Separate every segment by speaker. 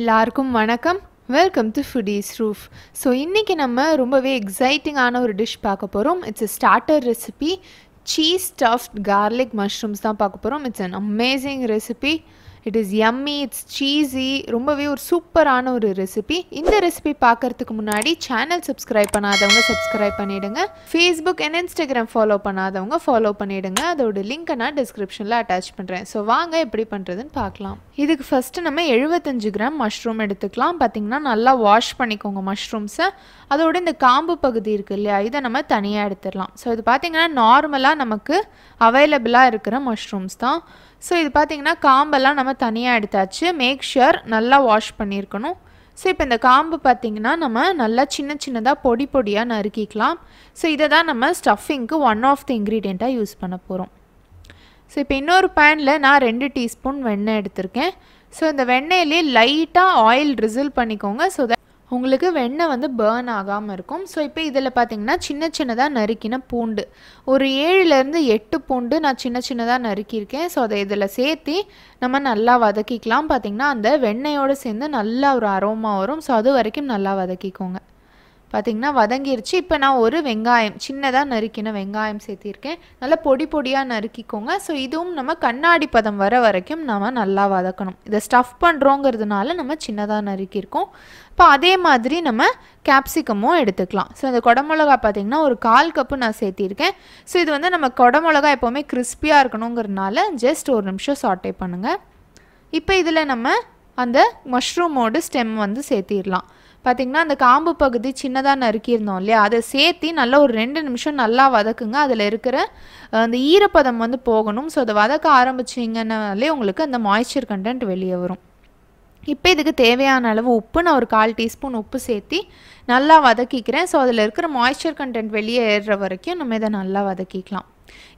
Speaker 1: எல்லாருக்கும் வணக்கம் welcome to Foodies Roof so இன்றைக்கி நம்ம ரொம்பவே எக்ஸைட்டிங்கான ஒரு டிஷ் பார்க்க போகிறோம் it's a starter recipe cheese stuffed garlic mushrooms தான் பார்க்க போகிறோம் it's an amazing recipe it is yummy it's cheesy ரொம்பவே ஒரு சூப்பரான ஒரு ரெசிபி இந்த ரெசிபி பார்க்கறதுக்கு முன்னாடி சேனல் சப்ஸ்கிரைப் பண்ணாதவங்க சப்ஸ்கிரைப் பண்ணிவிடுங்க ஃபேஸ்புக் அண்ட் இன்ஸ்டாகிராம் ஃபாலோ பண்ணாதவங்க ஃபாலோ பண்ணிவிடுங்க அதோட லிங்கை நான் டிஸ்கிரிப்ஷனில் அட்டாச் பண்ணுறேன் ஸோ வாங்க எப்படி பண்ணுறதுன்னு பார்க்கலாம் இதுக்கு ஃபஸ்ட்டு நம்ம எழுபத்தஞ்சு கிராம் மஷ்ரூம் எடுத்துக்கலாம் பார்த்திங்கன்னா நல்லா வாஷ் பண்ணிக்கோங்க மஷ்ரூம்ஸை அதோட இந்த காம்பு பகுதி இருக்குது இல்லையா இதை நம்ம தனியாக எடுத்துடலாம் ஸோ இது பார்த்திங்கன்னா நார்மலாக நமக்கு அவைலபிளாக இருக்கிற மஷ்ரூம்ஸ் தான் ஸோ இது பார்த்திங்கன்னா காம்பெல்லாம் நம்ம தனியாக எடுத்தாச்சு மேக் ஷுர் நல்லா வாஷ் பண்ணியிருக்கணும் ஸோ இப்போ இந்த காம்பு பார்த்திங்கன்னா நம்ம நல்லா சின்ன சின்னதாக பொடி பொடியாக நறுக்கிக்கலாம் ஸோ இதை தான் நம்ம ஸ்டஃபிங்க்கு ஒன் ஆஃப் த இன்க்ரீடியண்ட்டாக யூஸ் பண்ண போகிறோம் ஸோ இப்போ இன்னொரு பேனில் நான் ரெண்டு டீஸ்பூன் வெண்ணெய் எடுத்திருக்கேன் ஸோ இந்த வெண்ணெயிலே லைட்டாக ஆயில் ரிசில் பண்ணிக்கோங்க ஸோ தட் உங்களுக்கு வெண்ணெய் வந்து பேர்ன் ஆகாமல் இருக்கும் ஸோ இப்போ இதில் பார்த்திங்கன்னா சின்ன சின்னதாக நறுக்கின பூண்டு ஒரு ஏழுலேருந்து எட்டு பூண்டு நான் சின்ன சின்னதாக நறுக்கியிருக்கேன் ஸோ அதை இதில் சேர்த்து நம்ம நல்லா வதக்கிக்கலாம் பார்த்திங்கன்னா அந்த வெண்ணெயோடு சேர்ந்து நல்லா ஒரு அரோமா வரும் ஸோ அது வரைக்கும் நல்லா வதக்கிக்கோங்க பார்த்திங்கன்னா வதங்கிருச்சு இப்போ நான் ஒரு வெங்காயம் சின்னதாக நறுக்கின வெங்காயம் சேர்த்திருக்கேன் நல்லா பொடி பொடியாக நறுக்கிக்கோங்க ஸோ இதுவும் நம்ம கண்ணாடி பதம் வர வரைக்கும் நம்ம நல்லா வதக்கணும் இதை ஸ்டஃப் பண்ணுறோங்கிறதுனால நம்ம சின்னதாக நறுக்கியிருக்கோம் இப்போ அதே மாதிரி நம்ம கேப்சிகமும் எடுத்துக்கலாம் ஸோ இந்த குடமிளகா பார்த்திங்கன்னா ஒரு கால் கப்பு நான் சேர்த்திருக்கேன் ஸோ இது வந்து நம்ம குடமிளகா எப்போவுமே கிறிஸ்பியாக இருக்கணுங்கிறதுனால ஜஸ்ட் ஒரு நிமிஷம் சாட்டே பண்ணுங்கள் இப்போ இதில் நம்ம அந்த மஷ்ரூமோட ஸ்டெம் வந்து சேர்த்திடலாம் பார்த்திங்கன்னா அந்த காம்பு பகுதி சின்னதாக நறுக்கியிருந்தோம் இல்லையா அதை சேர்த்து நல்லா ஒரு ரெண்டு நிமிஷம் நல்லா வதக்குங்க அதில் இருக்கிற அந்த ஈரப்பதம் வந்து போகணும் ஸோ அதை வதக்க ஆரம்பிச்சிங்கனாலே உங்களுக்கு அந்த மாய்ச்சர் கண்டென்ட் வெளியே வரும் இப்போ இதுக்கு தேவையான அளவு உப்பு நான் ஒரு கால் டீஸ்பூன் உப்பு சேர்த்தி நல்லா வதக்கிக்கிறேன் ஸோ அதில் இருக்கிற மாய்ச்சர் கண்டென்ட் வெளியே ஏறுற வரைக்கும் நம்ம இதை நல்லா வதக்கிக்கலாம்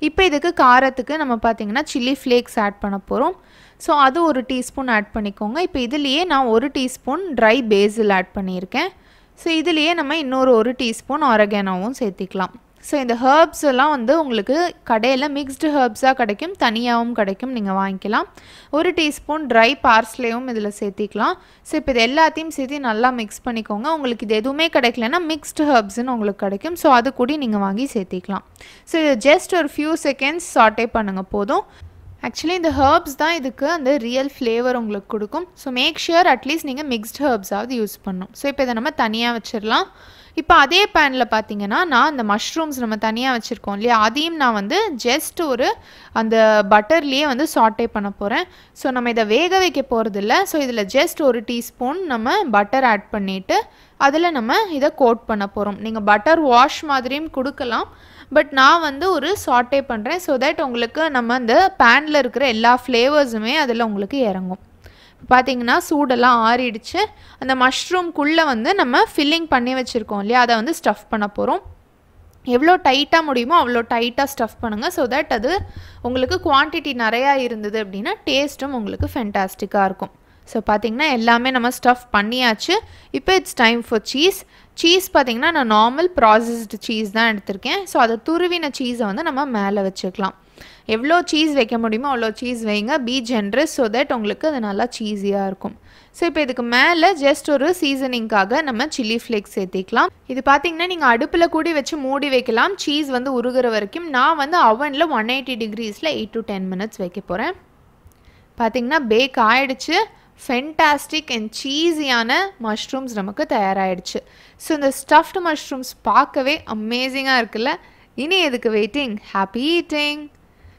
Speaker 1: இப்போ இதுக்கு காரத்துக்கு நம்ம பார்த்திங்கன்னா சில்லி ஃப்ளேக்ஸ் ஆட் பண்ண போகிறோம் ஸோ அது ஒரு டீஸ்பூன் ஆட் பண்ணிக்கோங்க இப்போ இதுலேயே நான் ஒரு டீஸ்பூன் ட்ரை பேசில் ஆட் பண்ணியிருக்கேன் ஸோ இதுலேயே நம்ம இன்னொரு ஒரு டீஸ்பூன் ஆரோகேனாவும் சேர்த்திக்கலாம் ஸோ இந்த ஹர்ப்ஸ் எல்லாம் வந்து உங்களுக்கு கடையில் மிக்ஸ்டு ஹர்ப்ஸாக கிடைக்கும் தனியாகவும் கிடைக்கும் நீங்கள் வாங்கிக்கலாம் ஒரு டீஸ்பூன் ட்ரை பார்ஸ்லேயும் இதில் சேர்த்திக்கலாம் ஸோ இப்போ இது எல்லாத்தையும் சேர்த்து நல்லா மிக்ஸ் பண்ணிக்கோங்க உங்களுக்கு இது எதுவுமே கிடைக்கலன்னா மிக்ஸ்டு ஹர்ப்ஸ்னு உங்களுக்கு கிடைக்கும் ஸோ அது கூட நீங்கள் வாங்கி சேர்த்திக்கலாம் ஸோ இது ஜஸ்ட் ஒரு ஃபியூ செகண்ட்ஸ் சாட்டே பண்ணுங்கள் போதும் ஆக்சுவலி இந்த ஹர்ப்ஸ் தான் இதுக்கு அந்த ரியல் ஃப்ளேவர் உங்களுக்கு கொடுக்கும் ஸோ மேக் ஷியர் அட்லீஸ்ட் நீங்கள் மிக்ஸ்டு ஹர்ப்ஸாவது யூஸ் பண்ணும் ஸோ இப்போ இதை நம்ம தனியாக வச்சிடலாம் இப்போ அதே பேனில் பார்த்தீங்கன்னா நான் அந்த மஷ்ரூம்ஸ் நம்ம தனியாக வச்சுருக்கோம் இல்லையா அதையும் நான் வந்து ஜஸ்ட் ஒரு அந்த பட்டர்லேயே வந்து சாட்டே பண்ண போகிறேன் ஸோ நம்ம இதை வேக வைக்க போகிறதில்ல ஸோ இதில் ஜஸ்ட் ஒரு டீஸ்பூன் நம்ம பட்டர் ஆட் பண்ணிவிட்டு அதில் நம்ம இதை கோட் பண்ண போகிறோம் நீங்கள் பட்டர் வாஷ் மாதிரியும் கொடுக்கலாம் பட் நான் வந்து ஒரு சாட்டே பண்ணுறேன் ஸோ தட் உங்களுக்கு நம்ம அந்த பேனில் இருக்கிற எல்லா ஃப்ளேவர்ஸுமே அதில் உங்களுக்கு இறங்கும் பார்த்திங்கன்னா சூடெல்லாம் ஆறிடுச்சு அந்த மஷ்ரூம்குள்ளே வந்து நம்ம ஃபில்லிங் பண்ணி வச்சுருக்கோம் இல்லையா அதை வந்து ஸ்டஃப் பண்ண போகிறோம் எவ்வளோ டைட்டாக முடியுமோ அவ்வளோ டைட்டாக ஸ்டஃப் பண்ணுங்கள் ஸோ தட் அது உங்களுக்கு குவான்டிட்டி நிறையா இருந்தது அப்படின்னா டேஸ்ட்டும் உங்களுக்கு ஃபென்டாஸ்டிக்காக இருக்கும் ஸோ பார்த்திங்கன்னா எல்லாமே நம்ம ஸ்டஃப் பண்ணியாச்சு இப்போ it's time for cheese cheese பார்த்திங்கன்னா நான் நார்மல் ப்ராசஸ்டு சீஸ் தான் எடுத்திருக்கேன் ஸோ அதை துருவின சீஸை வந்து நம்ம மேலே வச்சுக்கலாம் எவ்வளோ சீஸ் வைக்க முடியுமோ அவ்வளோ சீஸ் வைங்க பி ஜென்ரஸ் ஸோ தட் உங்களுக்கு அது நல்லா சீஸியாக இருக்கும் ஸோ இப்போ இதுக்கு மேலே ஜஸ்ட் ஒரு சீசனிங்காக நம்ம சில்லி ஃப்ளேக்ஸ் சேர்த்திக்கலாம் இது பார்த்தீங்கன்னா நீங்கள் அடுப்பில் கூடி வச்சு மூடி வைக்கலாம் சீஸ் வந்து உருகிற வரைக்கும் நான் வந்து அவனில் ஒன் எயிட்டி டிகிரீஸில் எயிட் டு டென் மினிட்ஸ் வைக்க போகிறேன் பார்த்திங்கன்னா பேக் ஆகிடுச்சு ஃபென்டாஸ்டிக் அண்ட் சீஸியான மஷ்ரூம்ஸ் நமக்கு தயாராகிடுச்சு ஸோ இந்த ஸ்டஃப்டு மஷ்ரூம்ஸ் பார்க்கவே அமேசிங்காக இருக்குல்ல இனி எதுக்கு வெயிட்டிங் ஹாப்பி ஈட்டிங்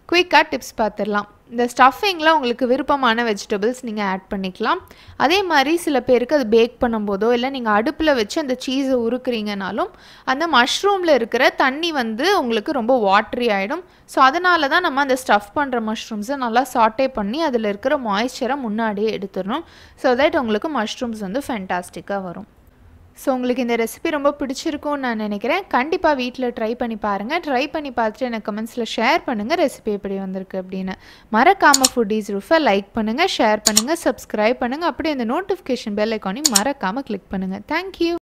Speaker 1: குயிக்காக டிப்ஸ் பார்த்துடலாம் இந்த ஸ்டஃபிங்கில் உங்களுக்கு விருப்பமான வெஜிடபிள்ஸ் நீங்கள் ஆட் பண்ணிக்கலாம் அதே மாதிரி சில பேருக்கு அது பேக் பண்ணும்போதோ இல்லை நீங்கள் அடுப்பில் வச்சு அந்த சீஸை உருக்குறீங்கனாலும் அந்த மஷ்ரூமில் இருக்கிற தண்ணி வந்து உங்களுக்கு ரொம்ப வாட்ரி ஆகிடும் ஸோ அதனால தான் நம்ம அந்த ஸ்டஃப் பண்ணுற மஷ்ரூம்ஸை நல்லா சாட்டே பண்ணி அதில் இருக்கிற மாய்ச்சரை முன்னாடியே எடுத்துடணும் ஸோ தட் உங்களுக்கு மஷ்ரூம்ஸ் வந்து ஃபென்டாஸ்டிக்காக வரும் ஸோ உங்களுக்கு இந்த ரெசிபி ரொம்ப பிடிச்சிருக்கும்னு நான் நினைக்கிறேன் கண்டிப்பாக வீட்டில் ட்ரை பண்ணி பாருங்கள் ட்ரை பண்ணி பார்த்துட்டு எனக்கு கமெண்ட்ஸில் ஷேர் பண்ணுங்கள் ரெசிபி எப்படி வந்திருக்கு அப்படின்னு மறக்காமல் ஃபுட்டீஸ் ரூஃபை லைக் பண்ணுங்கள் ஷேர் பண்ணுங்கள் சப்ஸ்கிரைப் பண்ணுங்கள் அப்படியே அந்த நோட்டிஃபிகேஷன் பெல் ஐக்கானையும் மறக்காமல் கிளிக் பண்ணுங்கள் தேங்க்யூ